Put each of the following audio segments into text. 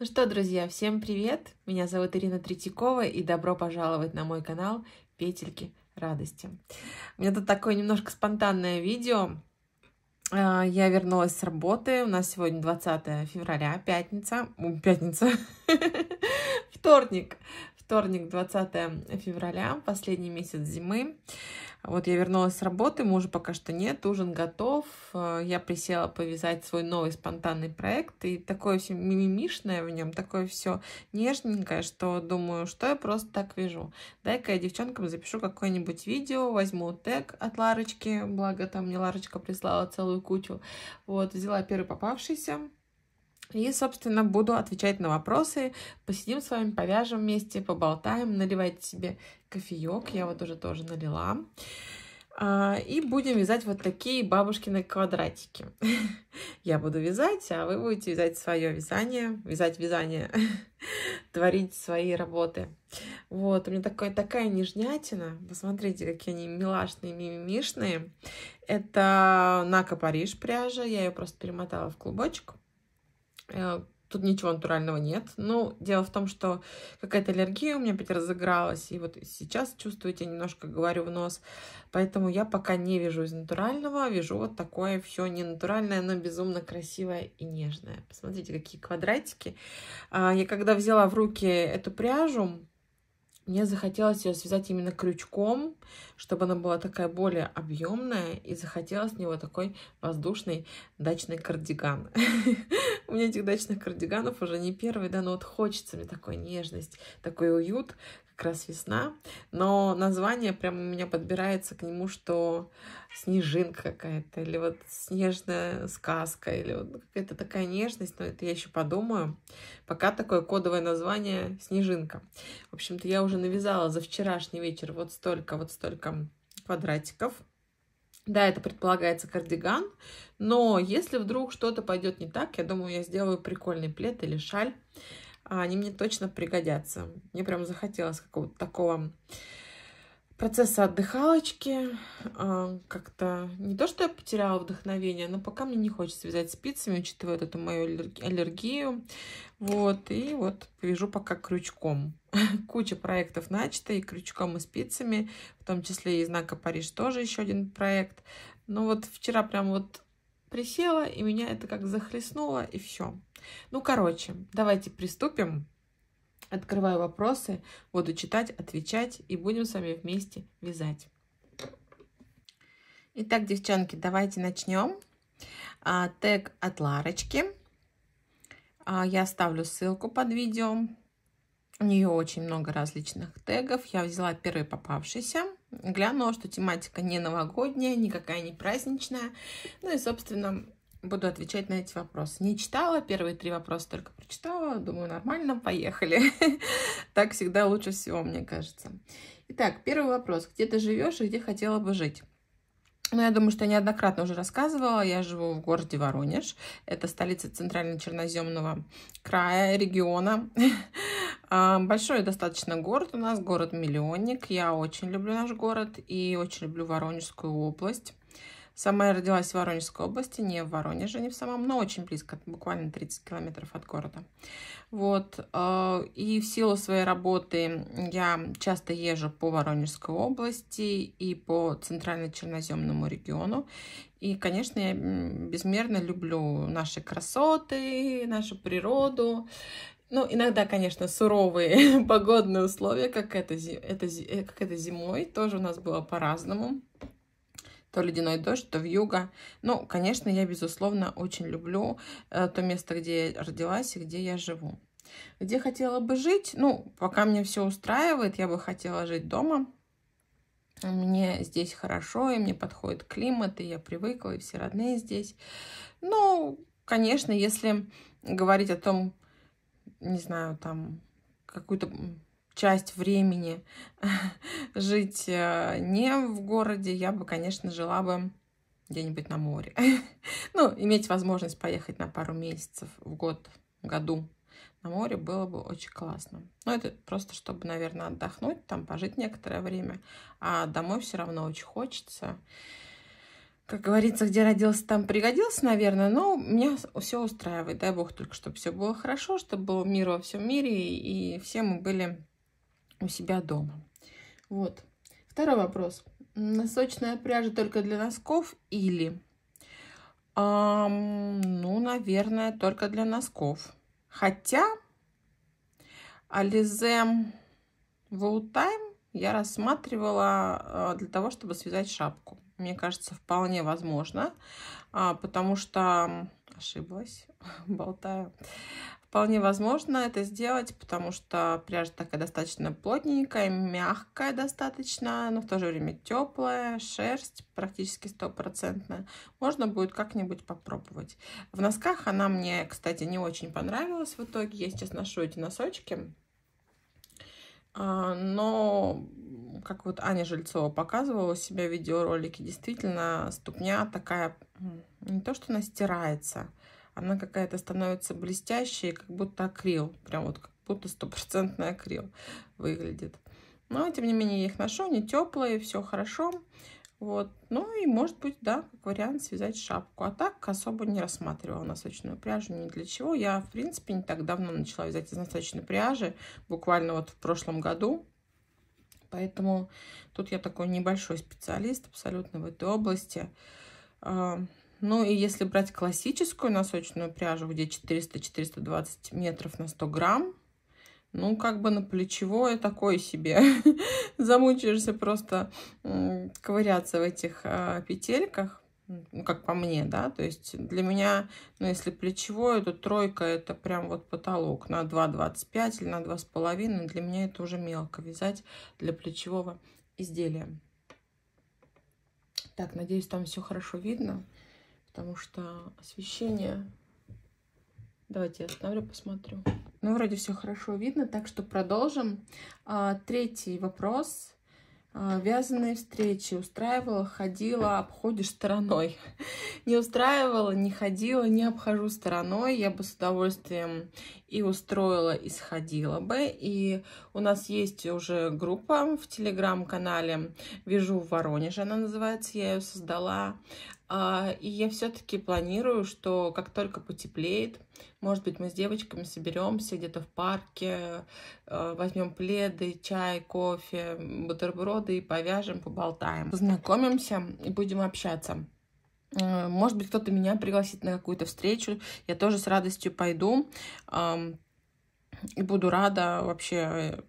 Ну что, друзья, всем привет! Меня зовут Ирина Третьякова, и добро пожаловать на мой канал «Петельки радости». У меня тут такое немножко спонтанное видео. А, я вернулась с работы, у нас сегодня 20 февраля, пятница, пятница, вторник, Вторник, 20 февраля, последний месяц зимы. Вот я вернулась с работы, мужа пока что нет, ужин готов. Э, я присела повязать свой новый спонтанный проект. И такое все мимимишное в нем, такое все нежненькое, что думаю, что я просто так вижу. Дай-ка я девчонкам запишу какое-нибудь видео, возьму тег от Ларочки, благо там мне Ларочка прислала целую кучу. Вот, взяла первый попавшийся. И, собственно, буду отвечать на вопросы. Посидим с вами, повяжем вместе, поболтаем, наливайте себе кофеек. Я вот уже тоже налила. А, и будем вязать вот такие бабушкины квадратики. Я буду вязать, а вы будете вязать свое вязание, вязать вязание, творить свои работы. Вот, у меня такой, такая нежнятина. Посмотрите, какие они милашные, мимимишные. Это Нака Париж пряжа. Я ее просто перемотала в клубочек. Э, тут ничего натурального нет. Но ну, дело в том, что какая-то аллергия у меня опять разыгралась. И вот сейчас чувствуете, немножко говорю в нос. Поэтому я пока не вижу из натурального. Вижу вот такое все не натуральное, но безумно красивое и нежное. Посмотрите, какие квадратики. А, я когда взяла в руки эту пряжу, мне захотелось ее связать именно крючком, чтобы она была такая более объемная, и захотелось с него такой воздушный дачный кардиган. У меня этих дачных кардиганов уже не первый, да, но вот хочется мне такой нежность, такой уют, как раз весна, но название прямо у меня подбирается к нему, что снежинка какая-то, или вот снежная сказка, или вот какая-то такая нежность, но это я еще подумаю. Пока такое кодовое название «Снежинка». В общем-то, я уже навязала за вчерашний вечер вот столько, вот столько квадратиков. Да, это предполагается кардиган, но если вдруг что-то пойдет не так, я думаю, я сделаю прикольный плед или шаль. А они мне точно пригодятся. Мне прям захотелось какого-то такого процесса отдыхалочки. А, как-то не то, что я потеряла вдохновение, но пока мне не хочется вязать спицами, учитывая эту мою аллергию. Вот, и вот вяжу пока крючком. Куча проектов начата и крючком, и спицами, в том числе и знака Париж тоже еще один проект. Ну вот вчера прям вот присела, и меня это как захлестнуло, и все. Ну, короче, давайте приступим. Открываю вопросы, буду читать, отвечать, и будем с вами вместе вязать. Итак, девчонки, давайте начнем. А, тег от Ларочки. А, я оставлю ссылку под видео. У нее очень много различных тегов. Я взяла первый попавшийся глянула, что тематика не новогодняя, никакая не праздничная. Ну и, собственно, буду отвечать на эти вопросы. Не читала, первые три вопроса только прочитала, думаю, нормально, поехали. Так всегда лучше всего, мне кажется. Итак, первый вопрос. Где ты живешь и где хотела бы жить? Ну, я думаю, что я неоднократно уже рассказывала. Я живу в городе Воронеж. Это столица центрально-черноземного края, региона. А, большой достаточно город у нас, город-миллионник. Я очень люблю наш город и очень люблю Воронежскую область. Сама я родилась в Воронежской области, не в Воронеже, не в самом, но очень близко, буквально 30 километров от города. Вот. Э, и в силу своей работы я часто езжу по Воронежской области и по центрально-черноземному региону. И, конечно, я безмерно люблю наши красоты, нашу природу. Ну, иногда, конечно, суровые погодные условия, как это, это, э, как это зимой, тоже у нас было по-разному то ледяной дождь, то в юго, Ну, конечно, я, безусловно, очень люблю э, то место, где я родилась и где я живу. Где хотела бы жить? Ну, пока мне все устраивает, я бы хотела жить дома. Мне здесь хорошо, и мне подходит климат, и я привыкла, и все родные здесь. Ну, конечно, если говорить о том, не знаю, там, какую-то часть времени жить э, не в городе, я бы, конечно, жила бы где-нибудь на море. ну, иметь возможность поехать на пару месяцев в год, году на море было бы очень классно. Но ну, это просто, чтобы, наверное, отдохнуть, там пожить некоторое время. А домой все равно очень хочется. Как говорится, где родился, там пригодился, наверное, но меня все устраивает. Дай бог только, чтобы все было хорошо, чтобы был мир во всем мире, и все мы были у себя дома. Вот. Второй вопрос. Носочная пряжа только для носков или... Эм, ну, наверное, только для носков. Хотя Ализе Волтайм я рассматривала а, для того, чтобы связать шапку. Мне кажется, вполне возможно, а, потому что ошиблась, болтаю. Вполне возможно это сделать, потому что пряжа такая достаточно плотненькая, мягкая достаточно, но в то же время теплая, шерсть практически стопроцентная. Можно будет как-нибудь попробовать. В носках она мне, кстати, не очень понравилась в итоге. Я сейчас ношу эти носочки. А, но, как вот Аня Жильцова показывала у себя в видеоролике, действительно ступня такая, не то что она стирается, она какая-то становится блестящей, как будто акрил, прям вот как будто стопроцентный акрил выглядит. Но, тем не менее, я их ношу, они теплые, все хорошо. Вот. Ну и, может быть, да, как вариант связать шапку. А так особо не рассматривала носочную пряжу ни для чего. Я, в принципе, не так давно начала вязать из носочной пряжи, буквально вот в прошлом году. Поэтому тут я такой небольшой специалист абсолютно в этой области. А, ну и если брать классическую носочную пряжу, где 400-420 метров на 100 грамм, ну, как бы на плечевое такое себе. Замучаешься просто ковыряться в этих а, петельках, ну, как по мне, да. То есть для меня, ну, если плечевое, то тройка это прям вот потолок на 2,25 или на 2,5. Для меня это уже мелко вязать для плечевого изделия. Так, надеюсь, там все хорошо видно потому что освещение... Давайте я оставлю, посмотрю. Ну, вроде все хорошо видно, так что продолжим. А, третий вопрос. А, вязаные встречи. Устраивала, ходила, обходишь стороной. не устраивала, не ходила, не обхожу стороной. Я бы с удовольствием и устроила, и сходила бы. И у нас есть уже группа в телеграм-канале Вижу в Воронеже», она называется, я ее создала. А, и я все-таки планирую, что как только потеплеет, может быть, мы с девочками соберемся где-то в парке, э, возьмем пледы, чай, кофе, бутерброды и повяжем, поболтаем. Познакомимся и будем общаться. Э, может быть, кто-то меня пригласит на какую-то встречу. Я тоже с радостью пойду и буду рада вообще э,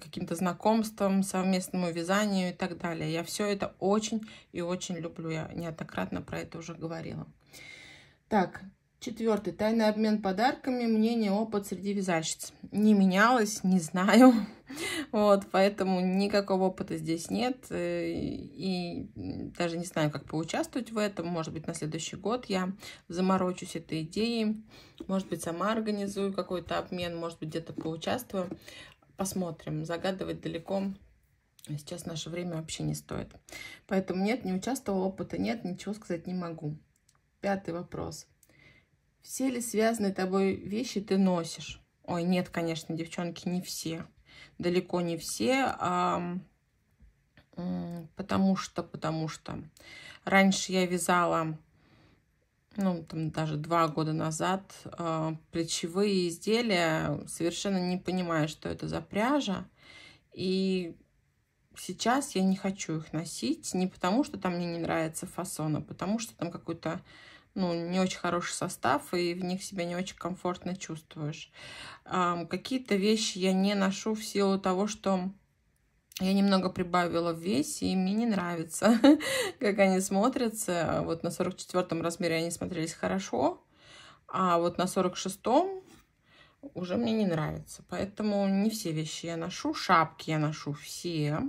каким-то знакомствам, совместному вязанию и так далее. Я все это очень и очень люблю. Я неоднократно про это уже говорила. Так, Четвертый. Тайный обмен подарками. Мнение, опыт среди вязальщиц. Не менялось, не знаю. Вот, поэтому никакого опыта здесь нет. И даже не знаю, как поучаствовать в этом. Может быть, на следующий год я заморочусь этой идеей. Может быть, сама организую какой-то обмен. Может быть, где-то поучаствую. Посмотрим. Загадывать далеко сейчас наше время вообще не стоит. Поэтому нет, не участвовала, опыта нет, ничего сказать не могу. Пятый вопрос. Все ли связанные тобой вещи ты носишь? Ой, нет, конечно, девчонки, не все. Далеко не все, а, потому что, потому что раньше я вязала, ну, там даже два года назад, а, плечевые изделия, совершенно не понимая, что это за пряжа. И сейчас я не хочу их носить, не потому что там мне не нравится фасон, а потому что там какой-то ну, не очень хороший состав, и в них себя не очень комфортно чувствуешь. Эм, Какие-то вещи я не ношу в силу того, что я немного прибавила в весе, и мне не нравится, как они смотрятся. Вот на 44-м размере они смотрелись хорошо, а вот на 46-м уже мне не нравится. Поэтому не все вещи я ношу. Шапки я ношу все.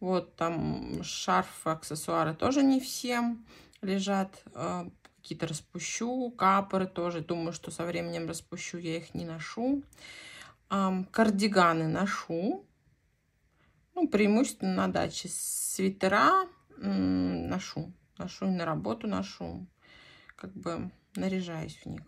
Вот там шарф, аксессуары тоже не всем лежат. А, какие-то распущу, капоры тоже, думаю, что со временем распущу, я их не ношу. кардиганы ношу, ну, преимущественно на даче. Свитера ношу, ношу и на работу ношу, как бы наряжаюсь в них.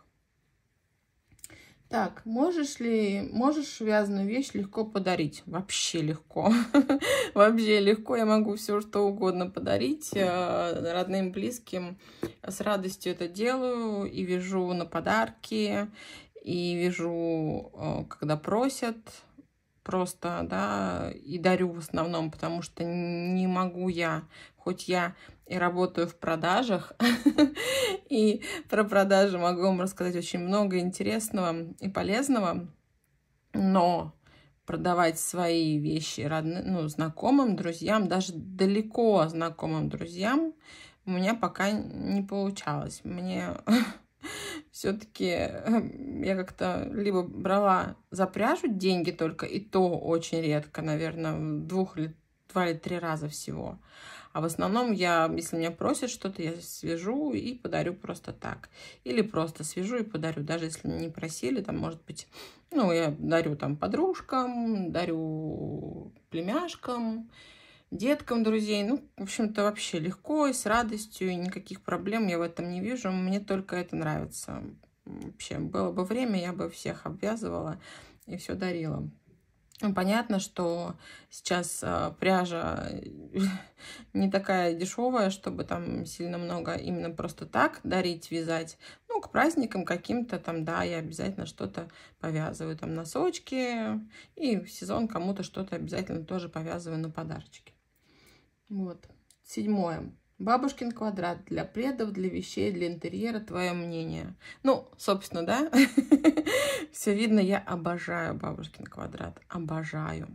Так, можешь ли, можешь вязаную вещь легко подарить? Вообще легко. Вообще легко. Я могу все что угодно подарить э, родным, близким. С радостью это делаю и вяжу на подарки, и вяжу, э, когда просят просто, да, и дарю в основном, потому что не могу я, хоть я и работаю в продажах. И про продажи могу вам рассказать очень много интересного и полезного. Но продавать свои вещи родным, ну, знакомым, друзьям, даже далеко знакомым друзьям, у меня пока не получалось. Мне все-таки эм, я как-то либо брала за пряжу деньги только, и то очень редко, наверное, двух или два или три раза всего. А в основном я, если меня просят что-то, я свяжу и подарю просто так. Или просто свяжу и подарю, даже если не просили, там, может быть, ну, я дарю там подружкам, дарю племяшкам, деткам друзей. Ну, в общем-то, вообще легко и с радостью, и никаких проблем я в этом не вижу. Мне только это нравится. Вообще, было бы время, я бы всех обвязывала и все дарила. Ну, понятно, что сейчас а, э, пряжа не такая дешевая, чтобы там сильно много именно просто так дарить, вязать. Ну, к праздникам каким-то там, да, я обязательно что-то повязываю. Там носочки и в сезон кому-то что-то обязательно тоже повязываю на подарочки. Вот. Седьмое. Бабушкин квадрат для предов, для вещей, для интерьера. Твое мнение. Ну, собственно, да? Все видно, я обожаю бабушкин квадрат. Обожаю.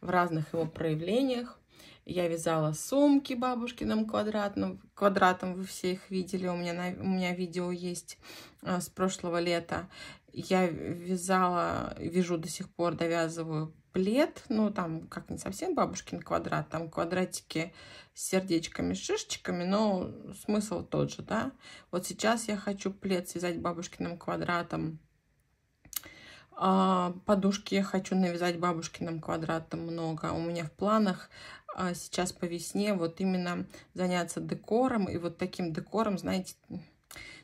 В разных его проявлениях. Я вязала сумки бабушкиным квадратным, квадратом, вы все их видели, у меня, на, у меня видео есть а, с прошлого лета. Я вязала, вяжу до сих пор, довязываю плед, ну, там, как не совсем бабушкин квадрат, там квадратики с сердечками, с шишечками, но смысл тот же, да. Вот сейчас я хочу плед связать бабушкиным квадратом, а подушки я хочу навязать бабушкиным квадратом много. У меня в планах а сейчас по весне вот именно заняться декором, и вот таким декором, знаете,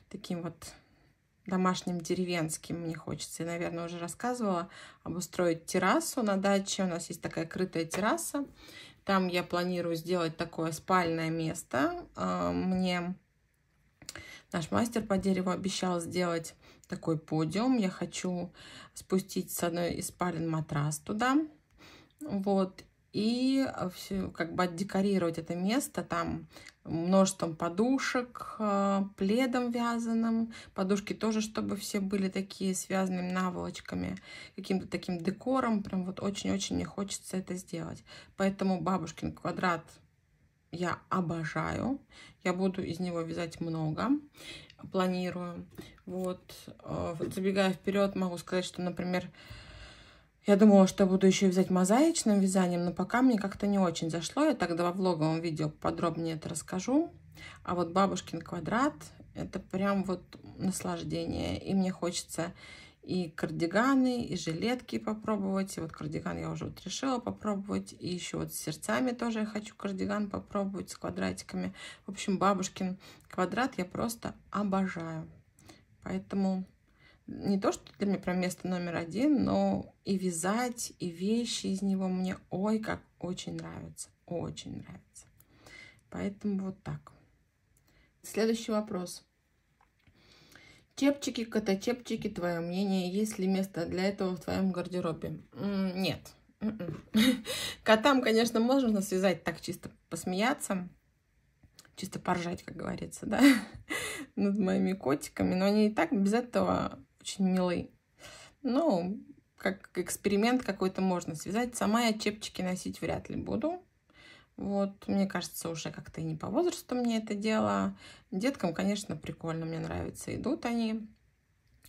таким вот домашним деревенским, мне хочется, я, наверное, уже рассказывала, обустроить террасу на даче. У нас есть такая крытая терраса. Там я планирую сделать такое спальное место. А, мне наш мастер по дереву обещал сделать такой подиум. Я хочу спустить с одной из спален матрас туда. Вот и э, все, как бы отдекорировать это место там множеством подушек, э, пледом вязаным, подушки тоже, чтобы все были такие связанными наволочками, каким-то таким декором, прям вот очень-очень не хочется это сделать. Поэтому бабушкин квадрат я обожаю, я буду из него вязать много, планирую. Вот, э, забегая вперед, могу сказать, что, например, я думала, что буду еще взять мозаичным вязанием, но пока мне как-то не очень зашло. Я тогда во влоговом видео подробнее это расскажу. А вот бабушкин квадрат – это прям вот наслаждение. И мне хочется и кардиганы, и жилетки попробовать. И вот кардиган я уже вот решила попробовать. И еще вот с сердцами тоже я хочу кардиган попробовать с квадратиками. В общем, бабушкин квадрат я просто обожаю. Поэтому не то, что для меня прям место номер один, но и вязать, и вещи из него мне ой как очень нравится, очень нравится. Поэтому вот так. Следующий вопрос. Чепчики, чепчики, твое мнение, есть ли место для этого в твоем гардеробе? Нет. М-м. Котам, конечно, можно связать так чисто посмеяться, чисто поржать, как говорится, да, над моими котиками, но они и так без этого очень милый. Ну, как эксперимент какой-то можно связать. Сама я чепчики носить вряд ли буду. Вот, мне кажется, уже как-то и не по возрасту мне это дело. Деткам, конечно, прикольно, мне нравится. Идут они,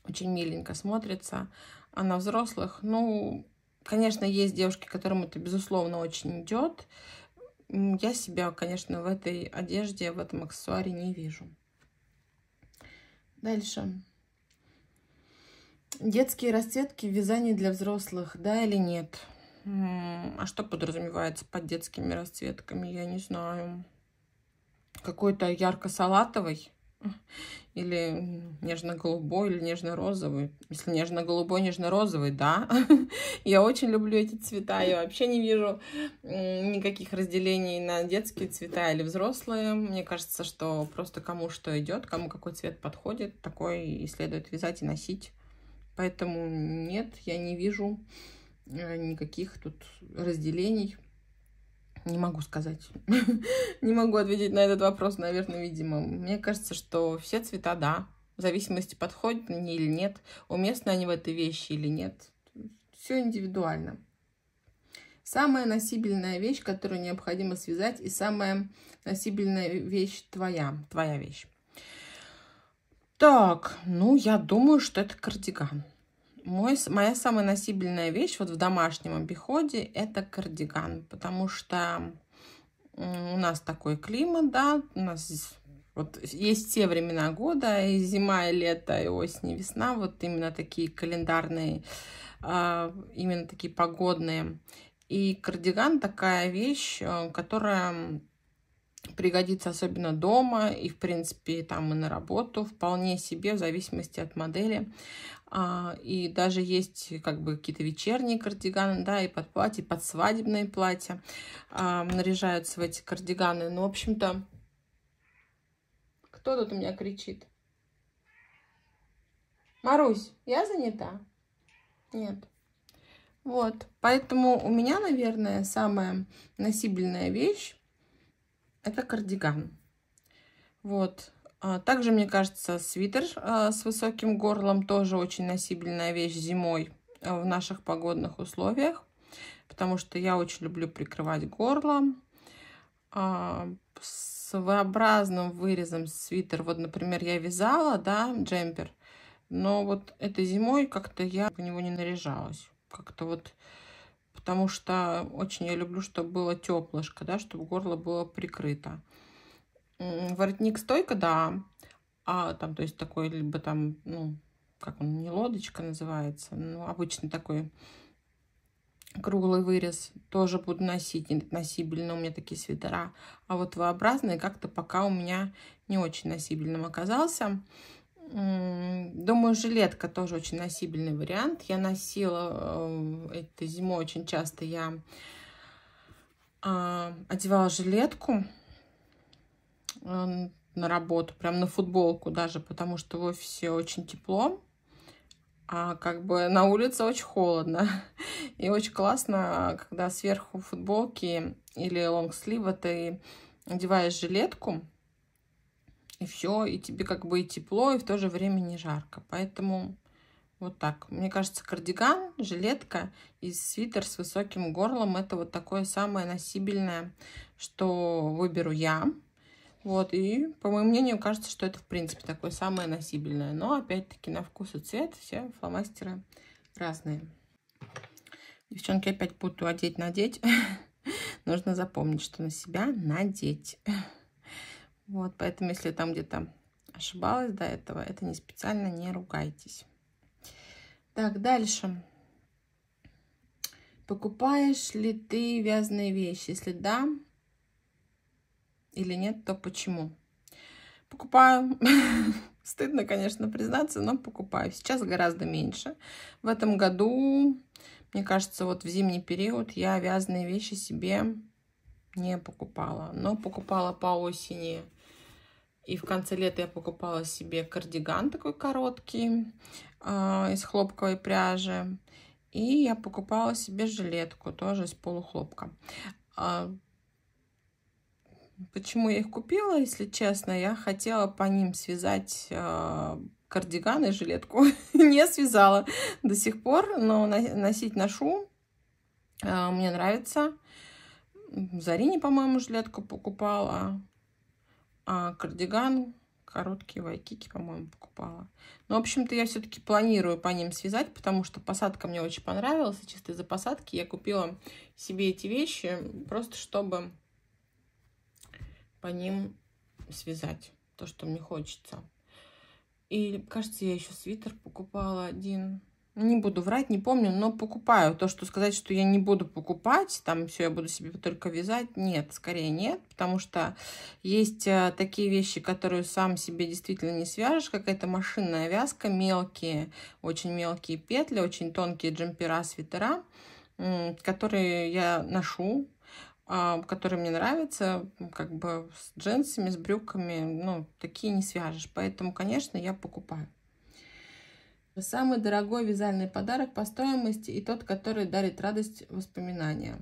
очень миленько смотрится. А на взрослых, ну, конечно, есть девушки, которым это, безусловно, очень идет. Я себя, конечно, в этой одежде, в этом аксессуаре не вижу. Дальше. Детские расцветки в вязании для взрослых, да или нет? А что подразумевается под детскими расцветками? Я не знаю. Какой-то ярко-салатовый? Или нежно-голубой, или нежно-розовый. Если нежно-голубой, нежно-розовый, да. Я очень люблю эти цвета. Я вообще не вижу никаких разделений на детские цвета или взрослые. Мне кажется, что просто кому что идет, кому какой цвет подходит, такой и следует вязать и носить. Поэтому нет, я не вижу э, никаких тут разделений. Не могу сказать. не могу ответить на этот вопрос, наверное, видимо. Мне кажется, что все цвета, да. В зависимости, подходят они или нет. Уместны они в этой вещи или нет. Все индивидуально. Самая носибельная вещь, которую необходимо связать, и самая носибельная вещь твоя, твоя вещь. Так, ну, я думаю, что это кардиган. Мой, моя самая носибельная вещь вот в домашнем обиходе – это кардиган, потому что у нас такой климат, да, у нас вот есть те времена года, и зима, и лето, и осень, и весна, вот именно такие календарные, а, именно такие погодные. И кардиган такая вещь, э, которая пригодится особенно дома и, в принципе, там и на работу вполне себе, в зависимости от модели. А, и даже есть как бы какие-то вечерние кардиганы, да, и под платье, под свадебные платья а, наряжаются в эти кардиганы. Ну, в общем-то, кто тут у меня кричит? Марусь, я занята? Нет. Вот, поэтому у меня, наверное, самая носибельная вещь это кардиган. Вот. А, также, мне кажется, свитер а, с высоким горлом тоже очень носибельная вещь зимой а, в наших погодных условиях, потому что я очень люблю прикрывать горло. с v вырезом свитер, вот, например, я вязала, да, джемпер, но вот этой зимой как-то я в него не наряжалась. Как-то вот потому что очень я люблю, чтобы было теплышко, да, чтобы горло было прикрыто. Воротник стойка, да, а там, то есть такой, либо там, ну, как он, не лодочка называется, ну, обычный такой круглый вырез тоже буду носить, носибельно у меня такие свитера, а вот v образные как-то пока у меня не очень носибельным оказался. Думаю, жилетка тоже очень носибельный вариант. Я носила э, это зимой очень часто. Я а, одевала жилетку э, на работу, прям на футболку даже, потому что в офисе очень тепло, а как бы на улице очень холодно. И очень классно, когда сверху футболки или лонгслива ты одеваешь жилетку, и все, и тебе как бы и тепло, и в то же время не жарко. Поэтому вот так. Мне кажется, кардиган, жилетка и свитер с высоким горлом это вот такое самое носибельное, что выберу я. Вот, и, по моему мнению, кажется, что это, в принципе, такое самое носибельное. Но, опять-таки, на вкус и цвет все фломастеры разные. Девчонки, опять буду одеть-надеть. Нужно запомнить, что на себя надеть. Вот, поэтому, если там где-то ошибалась до этого, это не специально, не ругайтесь. Так, дальше. Покупаешь ли ты вязаные вещи? Если да или нет, то почему? Покупаю. Стыдно, конечно, признаться, но покупаю. Сейчас гораздо меньше. В этом году, мне кажется, вот в зимний период я вязаные вещи себе не покупала. Но покупала по осени и в конце лета я покупала себе кардиган такой короткий э, из хлопковой пряжи. И я покупала себе жилетку тоже из полухлопка. Э, почему я их купила, если честно? Я хотела по ним связать э, кардиган и жилетку. Не связала до сих пор, но носить ношу. мне нравится. Зарине, по-моему, жилетку покупала а, кардиган короткие вайкики, по-моему, покупала. Но, ну, в общем-то, я все-таки планирую по ним связать, потому что посадка мне очень понравилась. И чисто из-за посадки я купила себе эти вещи, просто чтобы по ним связать то, что мне хочется. И, кажется, я еще свитер покупала один не буду врать, не помню, но покупаю. То, что сказать, что я не буду покупать, там все, я буду себе только вязать, нет, скорее нет, потому что есть э, такие вещи, которые сам себе действительно не свяжешь, какая-то машинная вязка, мелкие, очень мелкие петли, очень тонкие джемпера, свитера, которые я ношу, а, которые мне нравятся, как бы с джинсами, с брюками, ну, такие не свяжешь, поэтому, конечно, я покупаю. Самый дорогой вязальный подарок по стоимости и тот, который дарит радость воспоминания.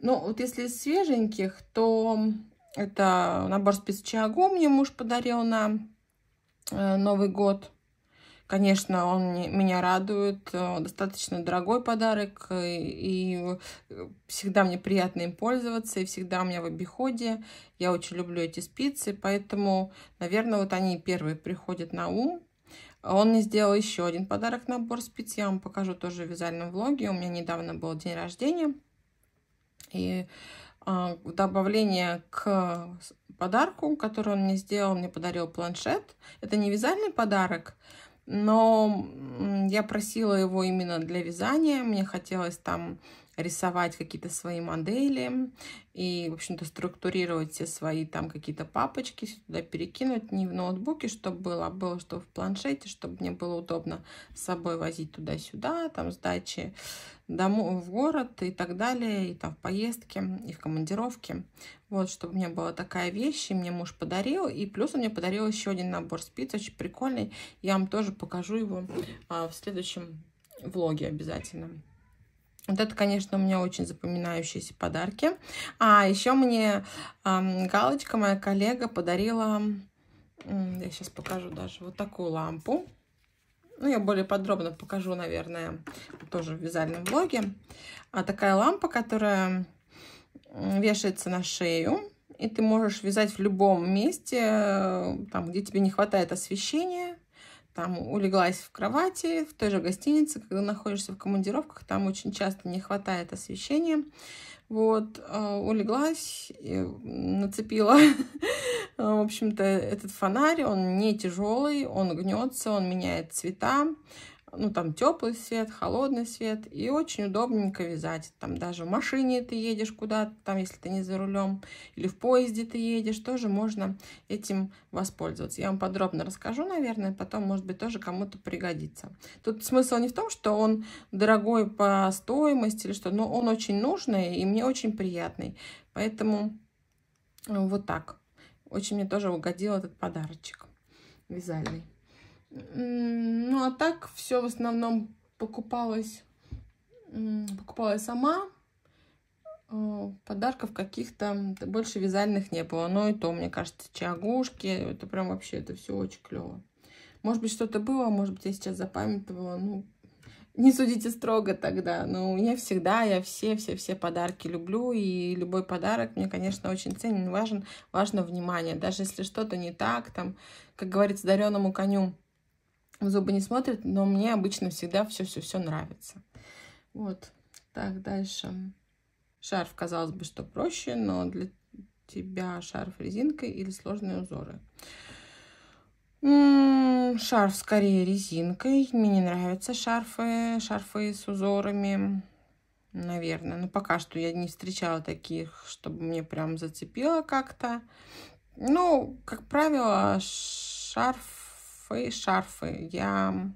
Ну, вот если из свеженьких, то это набор спиц Чиаго мне муж подарил на э, Новый год. Конечно, он меня радует. Э, достаточно дорогой подарок. Э, и всегда мне приятно им пользоваться. И всегда у меня в обиходе. Я очень люблю эти спицы. Поэтому, наверное, вот они первые приходят на ум. Он мне сделал еще один подарок набор спиц. Я вам покажу тоже в вязальном влоге. У меня недавно был день рождения. И в а, добавление к подарку, который он мне сделал, мне подарил планшет. Это не вязальный подарок, но я просила его именно для вязания. Мне хотелось там рисовать какие-то свои модели и, в общем-то, структурировать все свои там какие-то папочки, сюда перекинуть не в ноутбуке, чтобы было, а было, что в планшете, чтобы мне было удобно с собой возить туда-сюда, там, с дачи домой, в город и так далее, и там в поездке, и в командировке. Вот, чтобы у меня была такая вещь, и мне муж подарил, и плюс он мне подарил еще один набор спиц, очень прикольный, я вам тоже покажу его а, в следующем влоге обязательно. Вот это, конечно, у меня очень запоминающиеся подарки. А еще мне Галочка, моя коллега, подарила, я сейчас покажу даже, вот такую лампу. Ну, я более подробно покажу, наверное, тоже в вязальном блоге. А такая лампа, которая вешается на шею, и ты можешь вязать в любом месте, э, там, где тебе не хватает освещения там улеглась в кровати, в той же гостинице, когда находишься в командировках, там очень часто не хватает освещения. Вот, э, улеглась, нацепила, в общем-то, этот фонарь, он не тяжелый, он гнется, он меняет цвета, ну, там теплый свет, холодный свет, и очень удобненько вязать. Там даже в машине ты едешь куда-то, там, если ты не за рулем, или в поезде ты едешь, тоже можно этим воспользоваться. Я вам подробно расскажу, наверное, потом, может быть, тоже кому-то пригодится. Тут смысл не в том, что он дорогой по стоимости или что, но он очень нужный и мне очень приятный. Поэтому э, вот так. Очень мне тоже угодил этот подарочек вязальный. Ну, а так все в основном покупалось, покупала сама. Э, подарков каких-то больше вязальных не было. Но и то, мне кажется, чагушки. Это прям вообще, это все очень клево. Может быть, что-то было, может быть, я сейчас запамятовала. Ну, не судите строго тогда. Но я всегда, я все-все-все подарки люблю. И любой подарок мне, конечно, очень ценен, важен. Важно внимание. Даже если что-то не так, там, как говорится, дареному коню в зубы не смотрит, но мне обычно всегда все-все-все нравится. Вот. Так, дальше. Шарф, казалось бы, что проще, но для тебя шарф резинкой или сложные узоры? шарф скорее резинкой. Мне не нравятся шарфы, шарфы с узорами. Наверное. Но пока что я не встречала таких, чтобы мне прям зацепило как-то. Ну, как правило, шарф шарфы. Шарфы я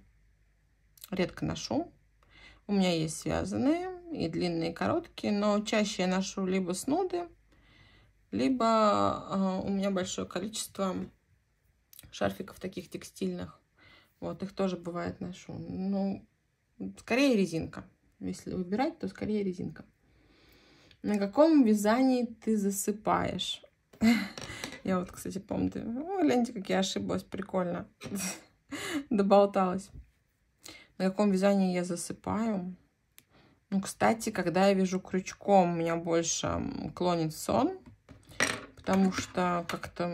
редко ношу. У меня есть связанные и длинные, и короткие, но чаще я ношу либо снуды, либо э, у меня большое количество шарфиков таких текстильных. Вот, их тоже бывает ношу. Ну, скорее резинка. Если выбирать, то скорее резинка. На каком вязании ты засыпаешь? Я вот, кстати, помню, о, гляньте, как я ошиблась, прикольно. Доболталась. На каком вязании я засыпаю? Ну, кстати, когда я вяжу крючком, меня больше клонит сон, потому что как-то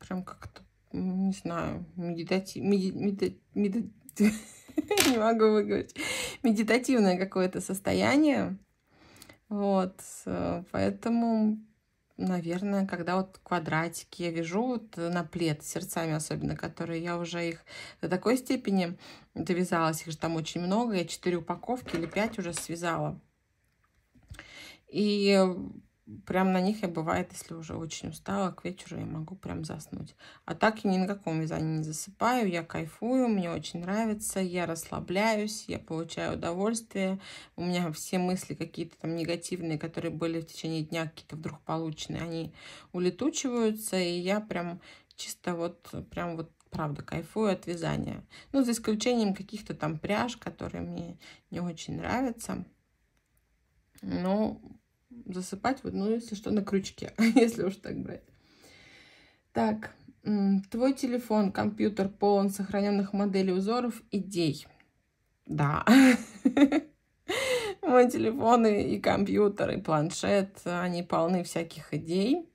прям как-то, не знаю, медитатив... не могу выговорить. Медитативное какое-то состояние. Вот, э, поэтому наверное, когда вот квадратики я вяжу вот э, на плед сердцами особенно, которые я уже их до такой степени довязалась, их же там очень много, я четыре упаковки или пять уже связала. И э, прям на них я бывает, если уже очень устала, к вечеру я могу прям заснуть. А так я ни на каком вязании не засыпаю, я кайфую, мне очень нравится, я расслабляюсь, я получаю удовольствие. У меня все мысли какие-то там негативные, которые были в течение дня, какие-то вдруг полученные, они улетучиваются, и я прям чисто вот, прям вот правда кайфую от вязания. Ну, за исключением каких-то там пряж, которые мне не очень нравятся. Но ну, засыпать, вот, ну, если что, на крючке, если уж так брать. Так, твой телефон, компьютер полон сохраненных моделей узоров, идей. Да. Мой телефон и компьютер, и планшет, они полны всяких идей.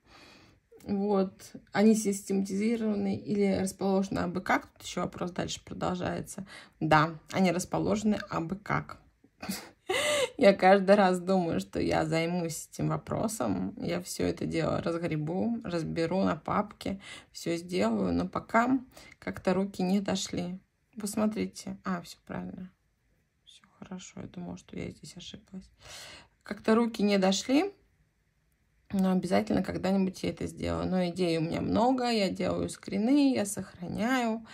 Вот, они систематизированы или расположены абы как. Тут еще вопрос дальше продолжается. Да, они расположены абы как. Я каждый раз думаю, что я займусь этим вопросом. Я все это дело разгребу, разберу на папке, все сделаю, но пока как-то руки не дошли. Посмотрите. А, все правильно. Все хорошо. Я думала, что я здесь ошиблась. Как-то руки не дошли но обязательно когда-нибудь я это сделаю. Но идей у меня много, я делаю скрины, я сохраняю.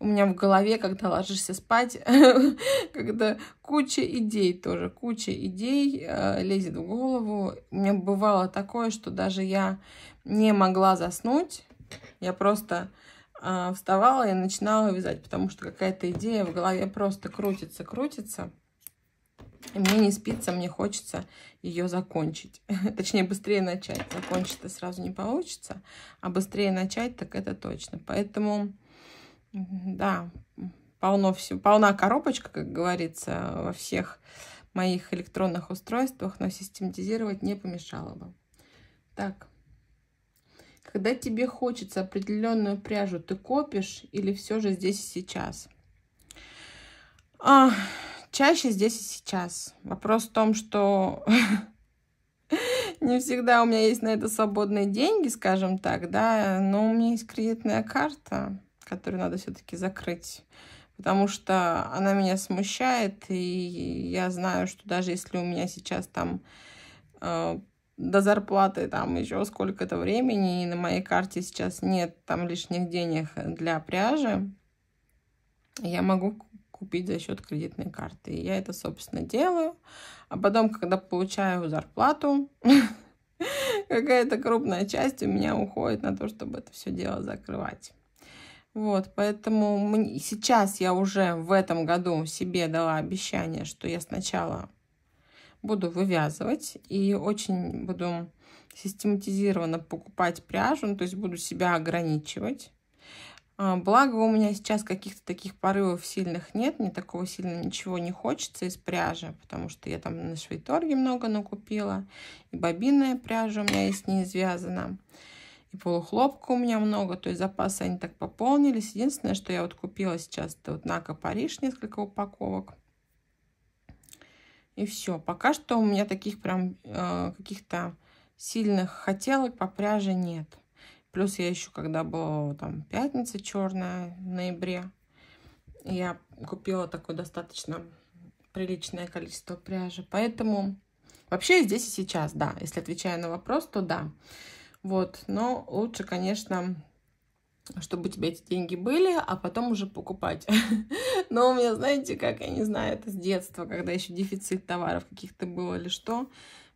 У меня в голове, когда ложишься спать, когда куча идей тоже, куча идей э, лезет в голову. У меня бывало такое, что даже я не могла заснуть. Я просто э, вставала и начинала вязать, потому что какая-то идея в голове просто крутится, крутится. Мне не спится, мне хочется ее закончить. Точнее, быстрее начать. Закончить-то сразу не получится, а быстрее начать, так это точно. Поэтому, да, полно все, полна коробочка, как говорится, во всех моих электронных устройствах, но систематизировать не помешало бы. Так, когда тебе хочется определенную пряжу, ты копишь или все же здесь и сейчас? А, чаще здесь и сейчас. Вопрос в том, что не всегда у меня есть на это свободные деньги, скажем так, да, но у меня есть кредитная карта, которую надо все-таки закрыть, потому что она меня смущает, и я знаю, что даже если у меня сейчас там э, до зарплаты там еще сколько-то времени, и на моей карте сейчас нет там лишних денег для пряжи, я могу купить за счет кредитной карты. И я это, собственно, делаю. А потом, когда получаю зарплату, какая-то крупная часть у меня уходит на то, чтобы это все дело закрывать. Вот, поэтому сейчас я уже в этом году себе дала обещание, что я сначала буду вывязывать и очень буду систематизированно покупать пряжу, ну, то есть буду себя ограничивать. А, благо у меня сейчас каких-то таких порывов сильных нет, мне такого сильно ничего не хочется из пряжи, потому что я там на швейторге много накупила, и бобинная пряжа у меня есть не связана, и полухлопка у меня много, то есть запасы они так пополнились. Единственное, что я вот купила сейчас, это вот Нака Париж несколько упаковок. И все, пока что у меня таких прям э, каких-то сильных хотелок по пряже нет. Плюс я еще, когда была там пятница черная в ноябре, я купила такое достаточно приличное количество пряжи. Поэтому вообще здесь и сейчас, да. Если отвечая на вопрос, то да. Вот, но лучше, конечно, чтобы у тебя эти деньги были, а потом уже покупать. Но у меня, знаете, как, я не знаю, это с детства, когда еще дефицит товаров каких-то был или что.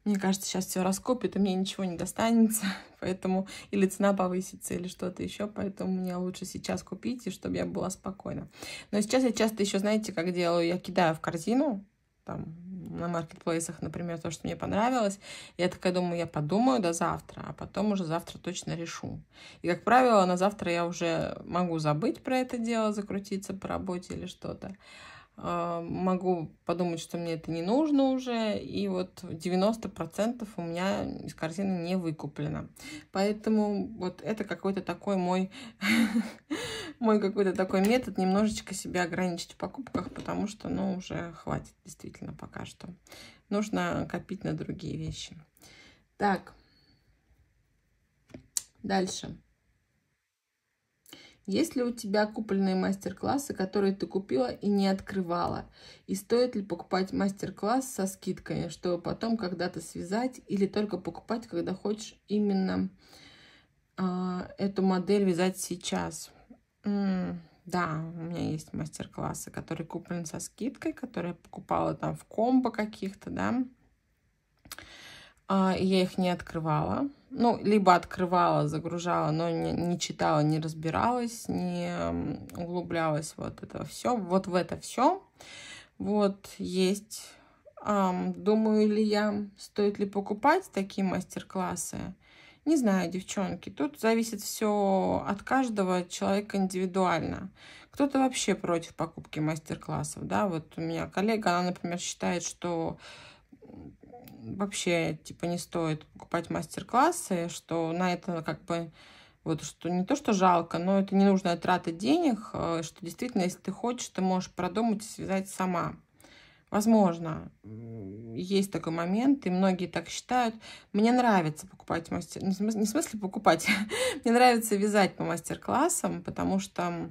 Мне кажется, сейчас все раскупит, и мне ничего не достанется, поэтому или цена повысится, или что-то еще, поэтому мне лучше сейчас купить, и чтобы я была спокойна. Но сейчас я часто еще, знаете, как делаю, я кидаю в корзину, там, на маркетплейсах, например, то, что мне понравилось. Я такая думаю, я подумаю до завтра, а потом уже завтра точно решу. И, как правило, на завтра я уже могу забыть про это дело, закрутиться по работе или что-то. А, могу подумать, что мне это не нужно уже, и вот 90% у меня из корзины не выкуплено. Поэтому вот это какой-то такой мой, мой какой-то такой метод, немножечко себя ограничить в покупках, потому что, ну, уже хватит действительно пока что. Нужно копить на другие вещи. Так, дальше. Есть ли у тебя купленные мастер-классы, которые ты купила и не открывала? И стоит ли покупать мастер-класс со скидками, чтобы потом когда-то связать или только покупать, когда хочешь именно э, эту модель вязать сейчас? М -м да, у меня есть мастер-классы, которые куплены со скидкой, которые я покупала там в комбо каких-то, да. Э, я их не открывала ну, либо открывала, загружала, но не, не читала, не разбиралась, не углублялась вот это все, вот в это все. Вот есть. Um, думаю ли я, стоит ли покупать такие мастер-классы? Не знаю, девчонки. Тут зависит все от каждого человека индивидуально. Кто-то вообще против покупки мастер-классов, да, вот у меня коллега, она, например, считает, что вообще, типа, не стоит покупать мастер-классы, что на это как бы вот что не то, что жалко, но это ненужная трата денег, э, что действительно, если ты хочешь, ты можешь продумать и связать сама. Возможно, есть такой момент, и многие так считают. Мне нравится покупать мастер... Ну, не в смысле покупать, мне нравится вязать по мастер-классам, потому что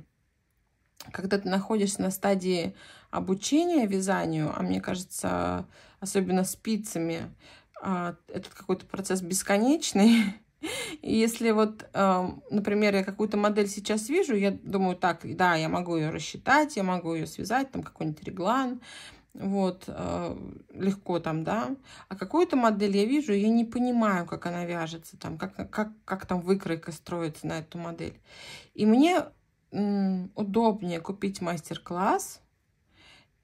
когда ты находишься на стадии обучения вязанию, а мне кажется, особенно спицами, а, этот какой-то процесс бесконечный. И если вот, эм, например, я какую-то модель сейчас вижу, я думаю, так, да, я могу ее рассчитать, я могу ее связать, там какой-нибудь реглан, вот, э, легко там, да. А какую-то модель я вижу, я не понимаю, как она вяжется, там, как, как, как там выкройка строится на эту модель. И мне удобнее купить мастер-класс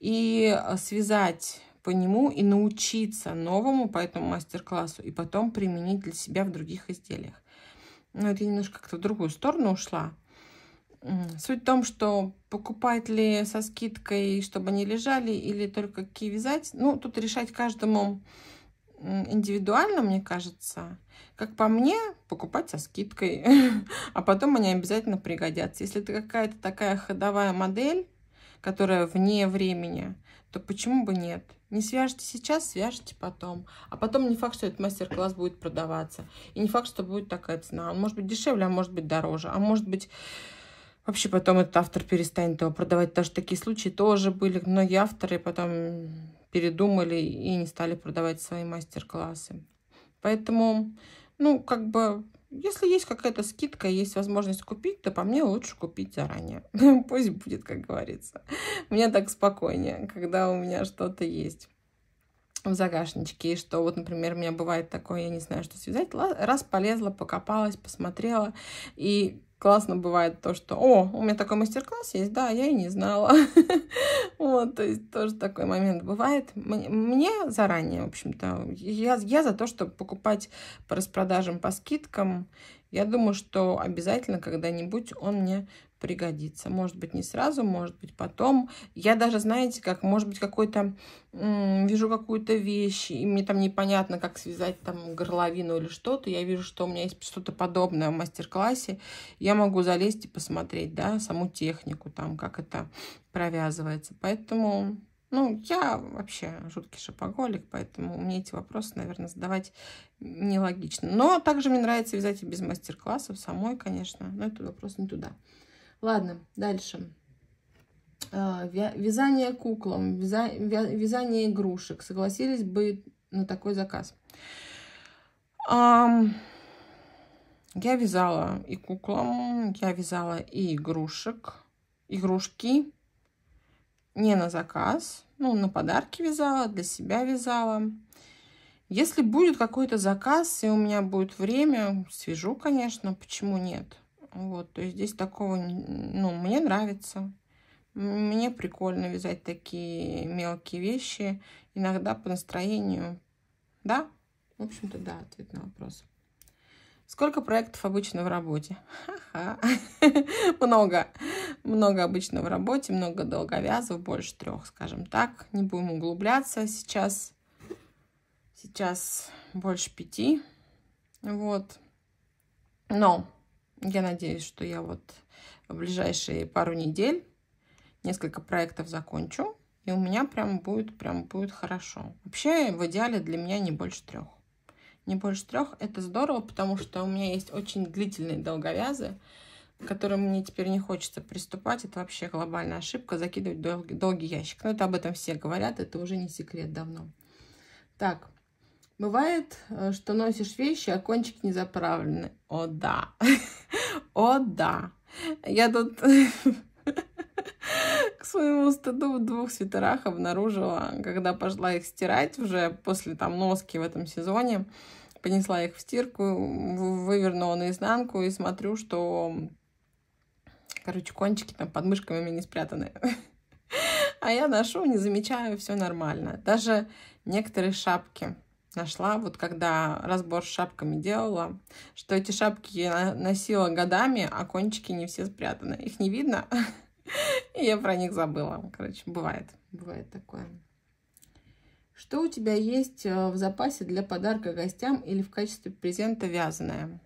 и э, связать по нему и научиться новому по этому мастер-классу и потом применить для себя в других изделиях. Но это немножко как-то в другую сторону ушла. Суть в том, что покупать ли со скидкой, чтобы они лежали, или только какие вязать, ну, тут решать каждому индивидуально, мне кажется. Как по мне, покупать со скидкой, а потом они обязательно пригодятся. Если это какая-то такая ходовая модель, которая вне времени, то почему бы нет? Не свяжите сейчас, свяжите потом. А потом не факт, что этот мастер-класс будет продаваться. И не факт, что будет такая цена. Он может быть дешевле, а может быть дороже. А может быть, вообще потом этот автор перестанет его продавать. Потому что такие случаи тоже были. Многие авторы потом передумали и не стали продавать свои мастер-классы. Поэтому, ну, как бы если есть какая-то скидка, есть возможность купить, то по мне лучше купить заранее. Пусть будет, как говорится. Мне так спокойнее, когда у меня что-то есть в загашничке, и что вот, например, у меня бывает такое, я не знаю, что связать, раз полезла, покопалась, посмотрела, и классно бывает то, что, о, у меня такой мастер-класс есть, да, я и не знала. Вот, то есть тоже такой момент бывает. Мне заранее, в общем-то, я, за то, чтобы покупать по распродажам, по скидкам. Я думаю, что обязательно когда-нибудь он мне пригодится. Может быть, не сразу, может быть, потом. Я даже, знаете, как, может быть, какой-то... Вижу какую-то вещь, и мне там непонятно, как связать там горловину или что-то. Я вижу, что у меня есть что-то подобное в мастер-классе. Я могу залезть и посмотреть, да, саму технику там, как это провязывается. Поэтому... Ну, я вообще жуткий шопоголик, поэтому мне эти вопросы, наверное, задавать нелогично. Но также мне нравится вязать и без мастер-классов самой, конечно. Но это вопрос не туда. Ладно, дальше. А, вязание куклам, вязание игрушек. Согласились бы на такой заказ? Я вязала и куклам, я вязала и игрушек, игрушки. Не на заказ, ну, на подарки вязала, для себя вязала. Если будет какой-то заказ, и у меня будет время, свяжу, конечно, почему нет. Вот, то есть здесь такого, ну, мне нравится. Мне прикольно вязать такие мелкие вещи. Иногда по настроению. Да? В общем-то, да, ответ на вопрос. Сколько проектов обычно в работе? Ха-ха. много. Много обычно в работе, много долговязов, больше трех, скажем так. Не будем углубляться сейчас. Сейчас больше пяти. Вот. Но я надеюсь, что я вот в ближайшие пару недель несколько проектов закончу. И у меня прям будет, прям будет хорошо. Вообще, в идеале для меня не больше трех. Не больше трех это здорово, потому что у меня есть очень длительные долговязы, к которым мне теперь не хочется приступать. Это вообще глобальная ошибка, закидывать долгий, долгий ящик. Но это об этом все говорят, это уже не секрет давно. Так, Бывает, э, что носишь вещи, а кончики не заправлены. О да, о да. Я тут к своему стыду в двух свитерах обнаружила, когда пошла их стирать уже после там носки в этом сезоне, понесла их в стирку, вывернула наизнанку и смотрю, что, короче, кончики там под мышками у меня не спрятаны. А я ношу, не замечаю, все нормально. Даже некоторые шапки нашла, вот когда разбор с шапками делала, что эти шапки я носила годами, а кончики не все спрятаны. Их не видно, и я про них забыла. Короче, бывает, бывает такое. Что у тебя есть э, в запасе для подарка гостям или в качестве презента вязаное?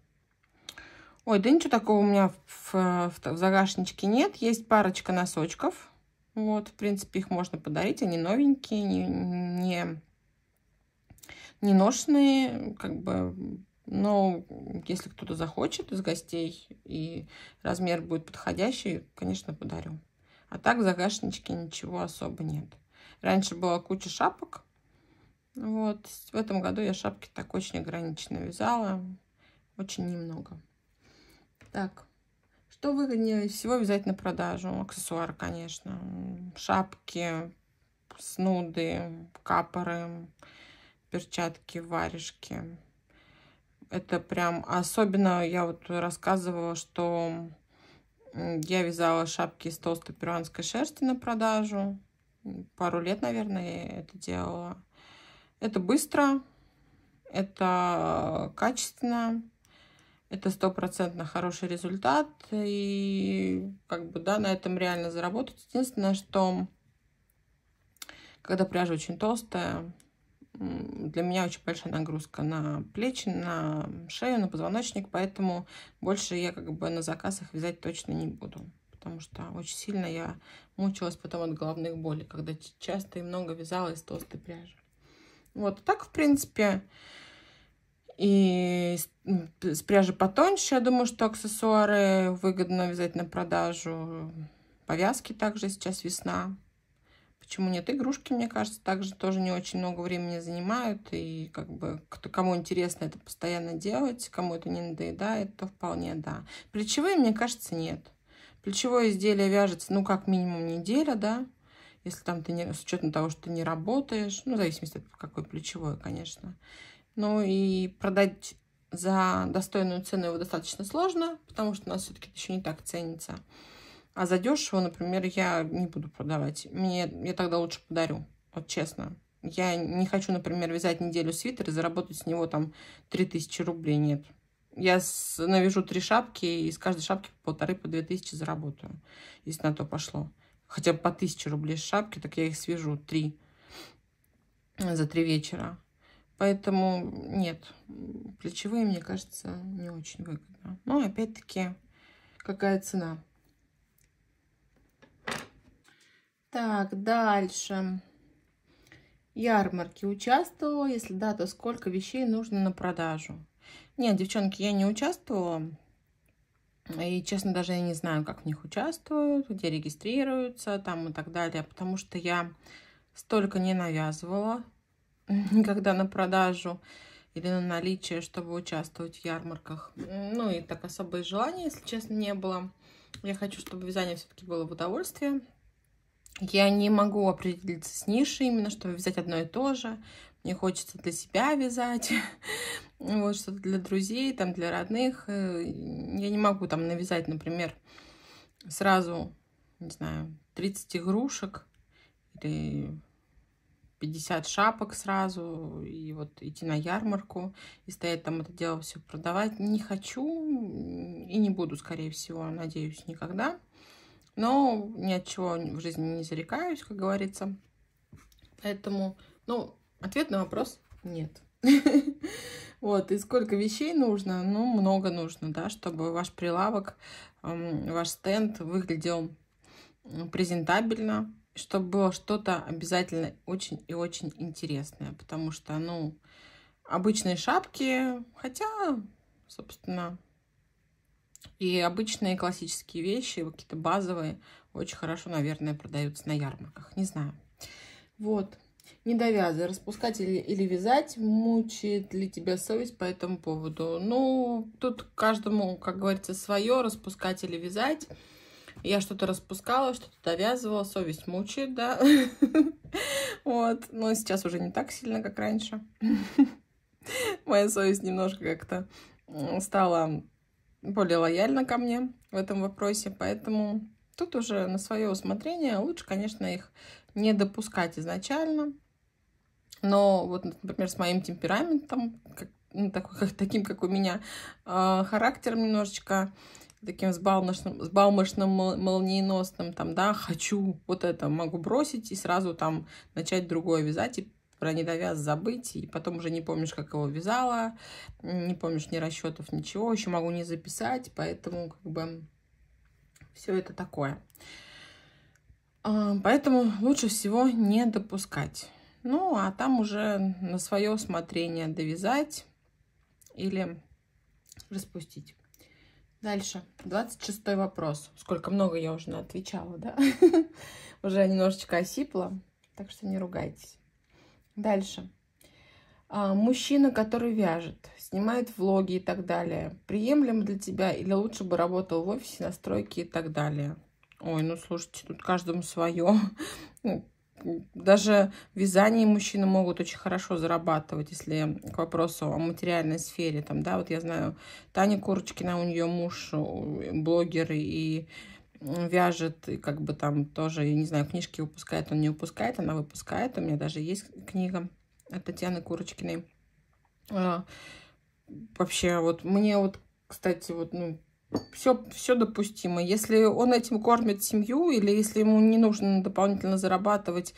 Ой, да ничего такого у меня в, в, э, в загашничке нет. Есть парочка носочков. Вот, в принципе, их можно подарить. Они новенькие, не, не не неношенные, как бы, но если кто-то захочет из гостей и размер будет подходящий, конечно, подарю. А так в загашничке ничего особо нет. Раньше была куча шапок. Вот. В этом году я шапки так очень ограниченно вязала. Очень немного. Так. Что выгоднее всего вязать на продажу? Аксессуары, конечно. Шапки, снуды, капоры, перчатки, варежки. Это прям особенно, я вот рассказывала, что я вязала шапки из толстой перуанской шерсти на продажу. Пару лет, наверное, я это делала. Это быстро, это качественно, это стопроцентно хороший результат. И как бы, да, на этом реально заработать. Единственное, что когда пряжа очень толстая, для меня очень большая нагрузка на плечи, на шею, на позвоночник, поэтому больше я как бы на заказах вязать точно не буду, потому что очень сильно я мучилась потом от головных болей, когда часто и много вязала из толстой пряжи. Вот так, в принципе, и с пряжи потоньше, я думаю, что аксессуары выгодно вязать на продажу. Повязки также сейчас весна, Почему нет? Игрушки, мне кажется, также тоже не очень много времени занимают. И как бы кто, кому интересно это постоянно делать, кому это не надоедает, то вполне да. Плечевые, мне кажется, нет. Плечевое изделие вяжется, ну, как минимум неделя, да, если там ты не, с учетом того, что ты не работаешь, ну, в зависимости от какой плечевое, конечно. Ну, и продать за достойную цену его достаточно сложно, потому что у нас все-таки еще не так ценится. А за дешево, например, я не буду продавать. Мне, я тогда лучше подарю, вот честно. Я не хочу, например, вязать неделю свитер и заработать с него там 3000 рублей, нет. Я с, навяжу три шапки, и с каждой шапки полторы по две тысячи заработаю, если на то пошло. Хотя бы по тысяче рублей шапки, так я их свяжу три за три вечера. Поэтому нет, плечевые, мне кажется, не очень выгодно. Но опять-таки, какая цена? Так, дальше. Ярмарки участвовала. Если да, то сколько вещей нужно на продажу? Нет, девчонки, я не участвовала. И, честно, даже я не знаю, как в них участвуют, где регистрируются там и так далее, потому что я столько не навязывала никогда на продажу или на наличие, чтобы участвовать в ярмарках. Ну и так особое желание, если честно, не было. Я хочу, чтобы вязание все-таки было в удовольствие. Я не могу определиться с нишей, именно чтобы вязать одно и то же. Мне хочется для себя вязать, вот что-то для друзей, там для родных. Э, я не могу там навязать, например, сразу, не знаю, 30 игрушек или 50 шапок сразу, и вот идти на ярмарку, и стоять там это дело все продавать. Не хочу и не буду, скорее всего, надеюсь, никогда. Но ни от чего в жизни не зарекаюсь, как говорится. Поэтому, ну, ответ на вопрос нет. Вот, и сколько вещей нужно? Ну, много нужно, да, чтобы ваш прилавок, эм, ваш стенд выглядел презентабельно, чтобы было что-то обязательно очень и очень интересное, потому что, ну, обычные шапки, хотя, собственно, и обычные классические вещи, какие-то базовые, очень хорошо, наверное, продаются на ярмарках. Не знаю. Вот. Недовязы. Распускать или, или вязать? Мучает ли тебя совесть по этому поводу? Ну, тут каждому, как говорится, свое. Распускать или вязать. Я что-то распускала, что-то довязывала. Совесть мучает, да. Вот. Но сейчас уже не так сильно, как раньше. Моя совесть немножко как-то стала более лояльна ко мне в этом вопросе, поэтому тут уже на свое усмотрение лучше, конечно, их не допускать изначально. Но вот, например, с моим темпераментом, как, ну, такой, как, таким, как у меня, э, а, характером немножечко таким сбалмошным, сбалмошным, молниеносным, там, да, хочу вот это, могу бросить и сразу там начать другое вязать и про недовяз забыть, и потом уже не помнишь, как его вязала, не помнишь ни расчетов, ничего, еще могу не записать, поэтому как бы все это такое. А, поэтому лучше всего не допускать. Ну, а там уже на свое усмотрение довязать или распустить. Дальше, 26 вопрос. Сколько много я уже отвечала, да? Уже немножечко осипла, так что не ругайтесь. Дальше. А, мужчина, который вяжет, снимает влоги и так далее, приемлемо для тебя или лучше бы работал в офисе, настройки и так далее? Ой, ну слушайте, тут каждому свое. Ну, даже вязание мужчины могут очень хорошо зарабатывать, если к вопросу о материальной сфере. Там, да, вот я знаю, Таня Курочкина, у нее муж э, блогер и вяжет, и как бы там тоже, я не знаю, книжки выпускает, он не выпускает, она выпускает. У меня даже есть книга от Татьяны Курочкиной. А, вообще, вот мне вот, кстати, вот, ну, все, все допустимо. Если он этим кормит семью, или если ему не нужно дополнительно зарабатывать,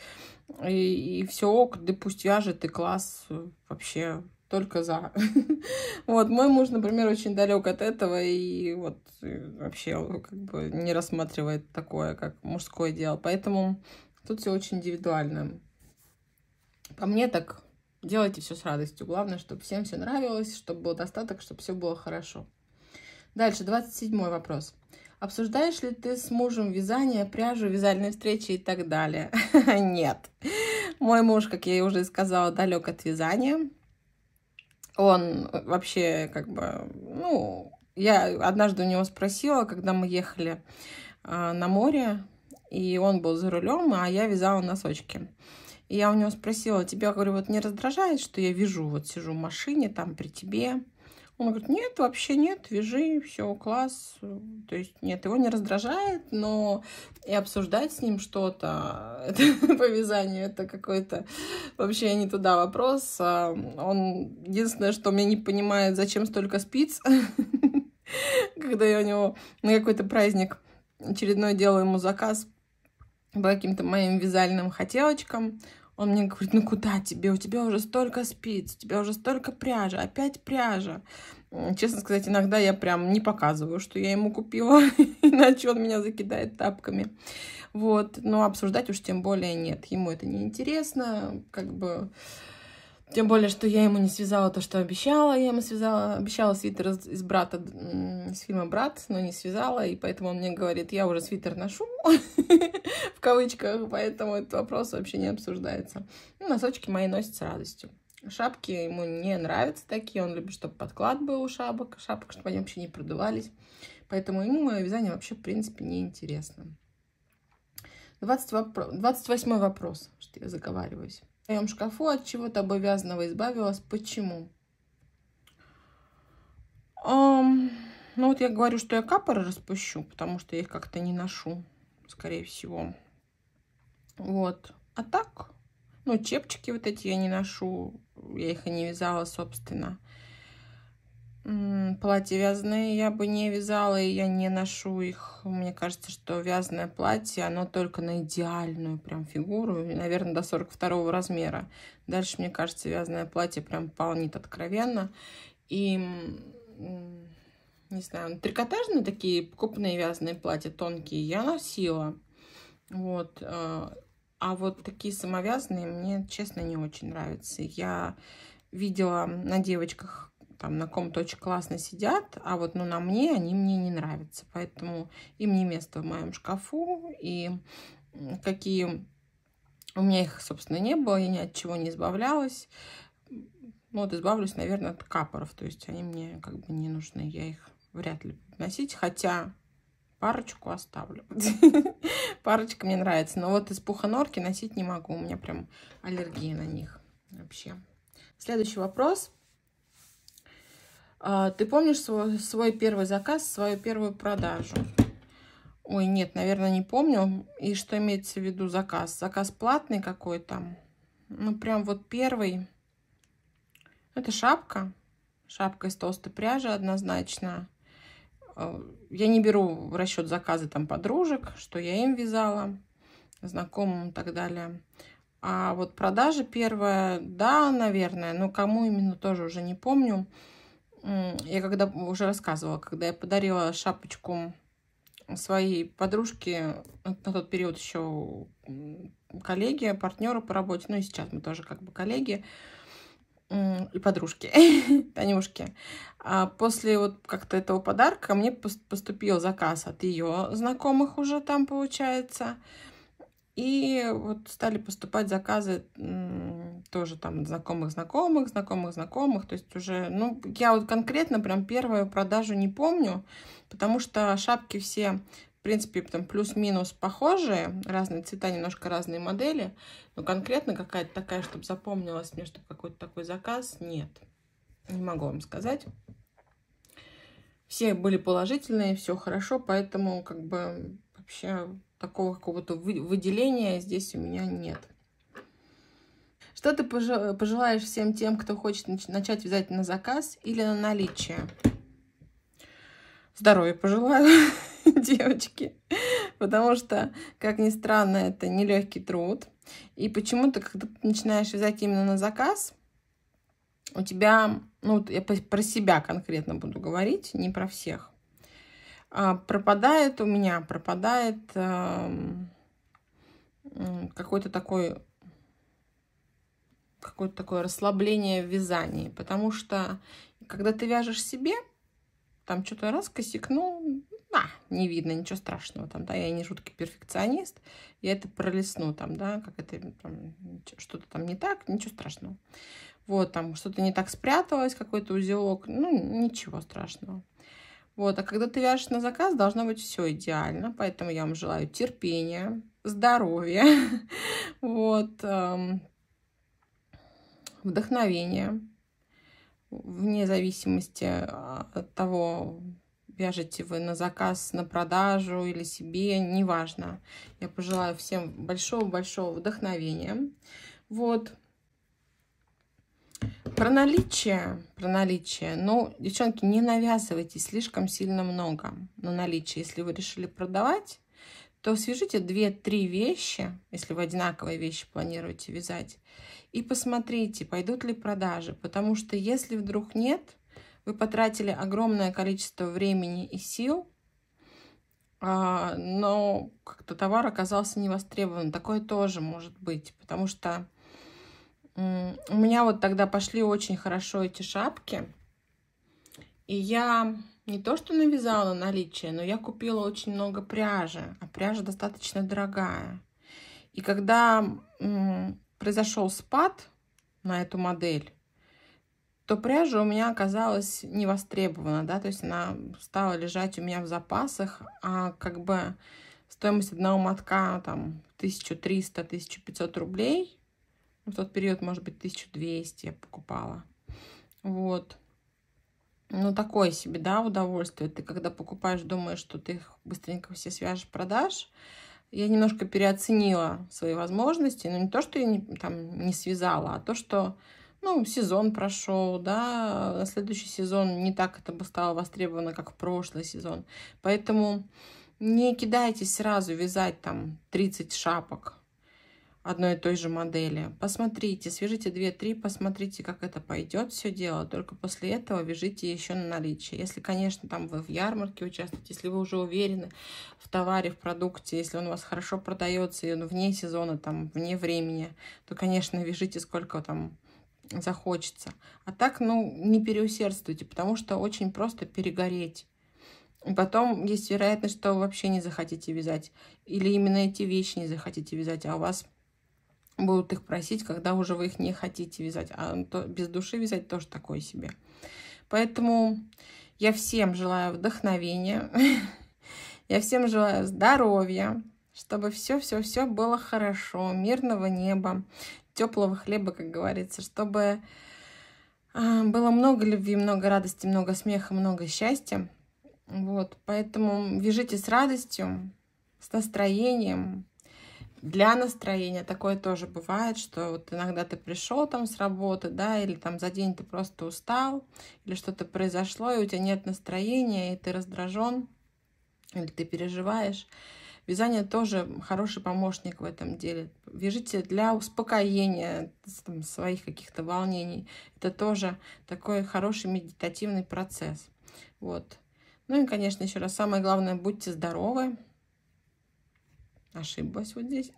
и, и все ок, да пусть вяжет, и класс вообще только за. вот, мой муж, например, очень далек от этого и вот вообще как бы не рассматривает такое, как мужское дело. Поэтому тут все очень индивидуально. По мне так делайте все с радостью. Главное, чтобы всем все нравилось, чтобы был достаток, чтобы все было хорошо. Дальше, 27 вопрос. Обсуждаешь ли ты с мужем вязание, пряжу, вязальные встречи и так далее? Нет. Мой муж, как я уже сказала, далек от вязания. Он э, вообще как бы, ну, я однажды у него спросила, когда мы ехали э, на море, и он был за рулем, а я вязала носочки. И я у него спросила, тебя, говорю, вот не раздражает, что я вижу, вот сижу в машине, там при тебе, он говорит, нет, вообще нет, вяжи, все, класс. То есть, нет, его не раздражает, но и обсуждать с ним что-то по вязанию, это какой-то вообще не туда вопрос. А, он единственное, что меня не понимает, зачем столько спиц, когда я у него на какой-то праздник очередной делаю ему заказ по каким-то моим вязальным хотелочкам. Он мне говорит, ну куда тебе? У тебя уже столько спиц, у тебя уже столько пряжи, опять пряжа. Честно сказать, иногда я прям не показываю, что я ему купила, иначе он меня закидает тапками. Вот, но обсуждать уж тем более нет. Ему это не интересно, как бы тем более, что я ему не связала то, что обещала. Я ему связала, обещала свитер из, брата, из фильма «Брат», но не связала, и поэтому он мне говорит, я уже свитер ношу, в кавычках, поэтому этот вопрос вообще не обсуждается. Ну, носочки мои носят с радостью. Шапки ему не нравятся такие, он любит, чтобы подклад был у шапок, шапок, чтобы они вообще не продувались. Поэтому ему мое вязание вообще, в принципе, не интересно. 20 вопро... 28 вопрос, что я заговариваюсь в своем шкафу от чего-то обовязанного избавилась. Почему? Um, ну вот я говорю, что я капоры распущу, потому что я их как-то не ношу, скорее всего. Вот. А так, ну, чепчики вот эти я не ношу. Я их и не вязала, собственно. Платья вязаные я бы не вязала, и я не ношу их. Мне кажется, что вязаное платье, оно только на идеальную прям фигуру, наверное, до 42 размера. Дальше, мне кажется, вязаное платье прям полнит откровенно. И, не знаю, трикотажные такие покупные вязаные платья, тонкие, я носила. Вот. Э, а вот такие самовязанные мне, честно, не очень нравятся. Я видела на девочках там на ком-то очень классно сидят, а вот ну, на мне они мне не нравятся. Поэтому им не место в моем шкафу. И какие... У меня их, собственно, не было, я ни от чего не избавлялась. Ну, вот избавлюсь, наверное, от капоров. То есть они мне как бы не нужны. Я их вряд ли носить. Хотя парочку оставлю. Парочка мне нравится. Но вот из пуха норки носить не могу. У меня прям аллергия на них вообще. Следующий вопрос а, ты помнишь свой, свой первый заказ, свою первую продажу? Ой, нет, наверное, не помню. И что имеется в виду заказ? Заказ платный какой-то? Ну, прям вот первый. Это шапка. Шапка из толстой пряжи однозначно. А, я не беру в расчет заказы там подружек, что я им вязала, знакомым и так далее. А вот продажа первая, да, наверное, но кому именно тоже уже не помню я когда уже рассказывала, когда я подарила шапочку своей подружке, э, на тот период еще коллеги, партнеры по работе, ну и сейчас мы тоже как бы коллеги и подружки, Танюшки. А после вот как-то этого подарка мне поступил заказ от ее знакомых уже там, получается. И вот стали поступать заказы тоже там знакомых знакомых, знакомых знакомых. То есть уже, ну, я вот конкретно прям первую продажу не помню, потому что шапки все, в принципе, там плюс-минус похожие, разные цвета, немножко разные модели. Но конкретно какая-то такая, чтобы запомнилась мне, чтобы какой-то такой заказ, нет. Не могу вам сказать. Все были положительные, все хорошо, поэтому как бы вообще такого какого-то выделения здесь у меня нет. Что ты пожелаешь всем тем, кто хочет начать вязать на заказ или на наличие? Здоровья пожелаю, девочки. Потому что, как ни странно, это нелегкий труд. И почему-то, когда ты начинаешь вязать именно на заказ, у тебя, ну, я про себя конкретно буду говорить, не про всех а, пропадает у меня, пропадает эм, какой-то такой какое-то такое расслабление в вязании, потому что когда ты вяжешь себе, там что-то раз косякнул, а, не видно, ничего страшного, там, да, я не жуткий перфекционист, я это пролесну, там, да, как это, что-то там не так, ничего страшного. Вот, там, что-то не так спряталось, какой-то узелок, ну, ничего страшного. Вот, а когда ты вяжешь на заказ, должно быть все идеально. Поэтому я вам желаю терпения, здоровья, вот, эм, вдохновения, вне зависимости а, от того, вяжете вы на заказ, на продажу или себе, неважно. Я пожелаю всем большого-большого вдохновения. Вот. Про наличие, про наличие. Ну, девчонки, не навязывайте слишком сильно много на наличие. Если вы решили продавать, то свяжите 2-3 вещи, если вы одинаковые вещи планируете вязать, и посмотрите, пойдут ли продажи. Потому что если вдруг нет, вы потратили огромное количество времени и сил, а, но как-то товар оказался не востребован. Такое тоже может быть, потому что у меня вот тогда пошли очень хорошо эти шапки. И я не то что навязала наличие, но я купила очень много пряжи, а пряжа достаточно дорогая. И когда произошел спад на эту модель, то пряжа у меня оказалась не да, то есть она стала лежать у меня в запасах, а как бы стоимость одного мотка там 1300-1500 рублей, в тот период, может быть, 1200 я покупала. Вот. Ну, такое себе, да, удовольствие. Ты когда покупаешь, думаешь, что ты их быстренько все свяжешь, продашь. Я немножко переоценила свои возможности. Но ну, не то, что я не, там не связала, а то, что, ну, сезон прошел, да, на следующий сезон не так это бы стало востребовано, как в прошлый сезон. Поэтому не кидайтесь сразу вязать там 30 шапок одной и той же модели. Посмотрите, свяжите 2-3, посмотрите, как это пойдет все дело. Только после этого вяжите еще на наличие. Если, конечно, там вы в ярмарке участвуете, если вы уже уверены в товаре, в продукте, если он у вас хорошо продается, и он вне сезона, там, вне времени, то, конечно, вяжите сколько там захочется. А так, ну, не переусердствуйте, потому что очень просто перегореть. И потом есть вероятность, что вы вообще не захотите вязать. Или именно эти вещи не захотите вязать, а у вас будут их просить, когда уже вы их не хотите вязать. А то, без души вязать тоже такое себе. Поэтому я всем желаю вдохновения, я всем желаю здоровья, чтобы все-все-все было хорошо, мирного неба, теплого хлеба, как говорится, чтобы а, было много любви, много радости, много смеха, много счастья. Вот, поэтому вяжите с радостью, с настроением, для настроения. Такое тоже бывает, что вот иногда ты пришел там с работы, да, или там за день ты просто устал, или что-то произошло, и у тебя нет настроения, и ты раздражен, или ты переживаешь. Вязание тоже хороший помощник в этом деле. Вяжите для успокоения там, своих каких-то волнений. Это тоже такой хороший медитативный процесс. Вот. Ну и, конечно, еще раз, самое главное, будьте здоровы, Ошиблась вот здесь.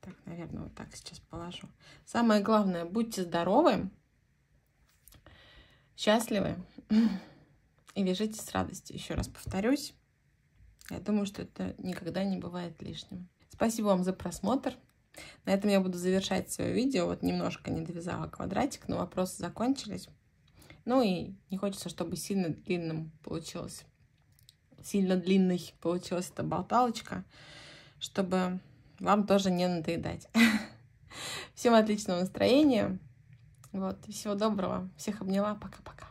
Так, наверное, вот так сейчас положу. Самое главное, будьте здоровы, счастливы и вяжите с радостью. Еще раз повторюсь, я думаю, что это никогда не бывает лишним. Спасибо вам за просмотр. На этом я буду завершать свое видео. Вот немножко не довязала квадратик, но вопросы закончились. Ну и не хочется, чтобы сильно длинным получилось сильно длинной получилась эта болталочка, чтобы вам тоже не надоедать. Всем отличного настроения. Вот, всего доброго. Всех обняла. Пока-пока.